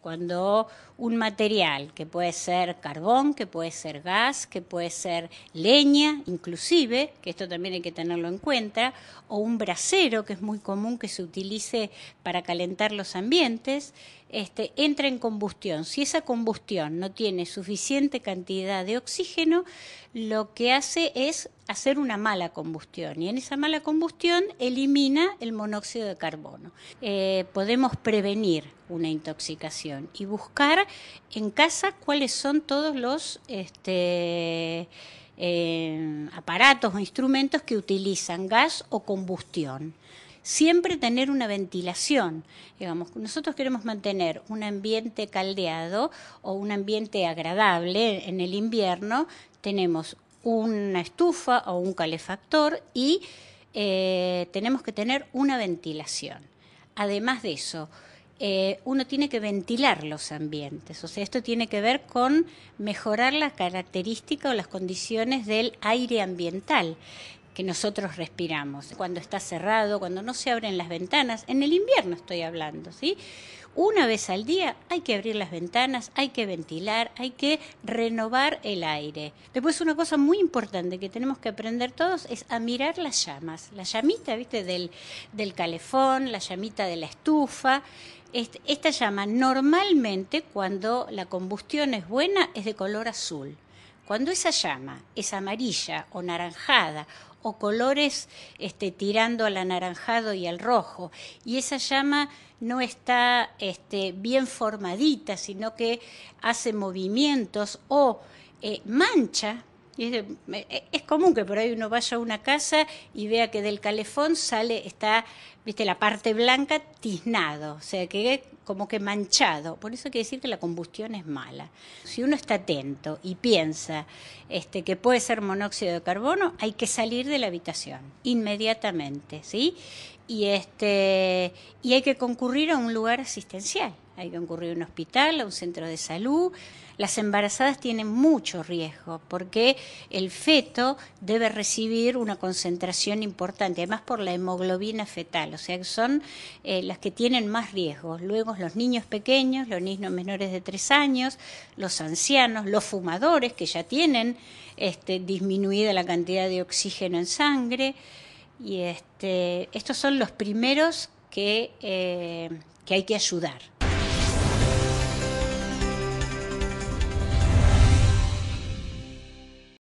cuando un material que puede ser carbón, que puede ser gas, que puede ser leña, inclusive, que esto también hay que tenerlo en cuenta, o un brasero, que es muy común que se utilice para calentar los ambientes, este, entra en combustión. Si esa combustión no tiene suficiente cantidad de oxígeno, lo que hace es hacer una mala combustión y en esa mala combustión elimina el monóxido de carbono. Eh, podemos prevenir una intoxicación y buscar en casa cuáles son todos los... Este, eh, aparatos o instrumentos que utilizan gas o combustión siempre tener una ventilación. Digamos, nosotros queremos mantener un ambiente caldeado o un ambiente agradable en el invierno. Tenemos una estufa o un calefactor y eh, tenemos que tener una ventilación. Además de eso, eh, uno tiene que ventilar los ambientes. O sea, esto tiene que ver con mejorar la características o las condiciones del aire ambiental que nosotros respiramos. Cuando está cerrado, cuando no se abren las ventanas, en el invierno estoy hablando, ¿sí? Una vez al día hay que abrir las ventanas, hay que ventilar, hay que renovar el aire. Después una cosa muy importante que tenemos que aprender todos es a mirar las llamas, la llamita, ¿viste? del, del calefón, la llamita de la estufa. esta llama normalmente cuando la combustión es buena es de color azul. Cuando esa llama es amarilla o naranjada o colores este, tirando al anaranjado y al rojo, y esa llama no está este, bien formadita, sino que hace movimientos o eh, mancha e, es, común que por ahí uno vaya a una casa y vea que del calefón sale, está, viste, la parte blanca tiznado, o sea, que como que manchado. Por eso quiere decir que la combustión es mala. Si uno está atento y piensa este, que puede ser monóxido de carbono, hay que salir de la habitación inmediatamente, ¿sí? Y, este, y hay que concurrir a un lugar asistencial hay que concurrir a un hospital, a un centro de salud. Las embarazadas tienen mucho riesgo porque el feto debe recibir una concentración importante, además por la hemoglobina fetal, o sea que son eh, las que tienen más riesgos. Luego los niños pequeños, los niños menores de tres años, los ancianos, los fumadores que ya tienen este, disminuida la cantidad de oxígeno en sangre. Y este, estos son los primeros que, eh, que hay que ayudar.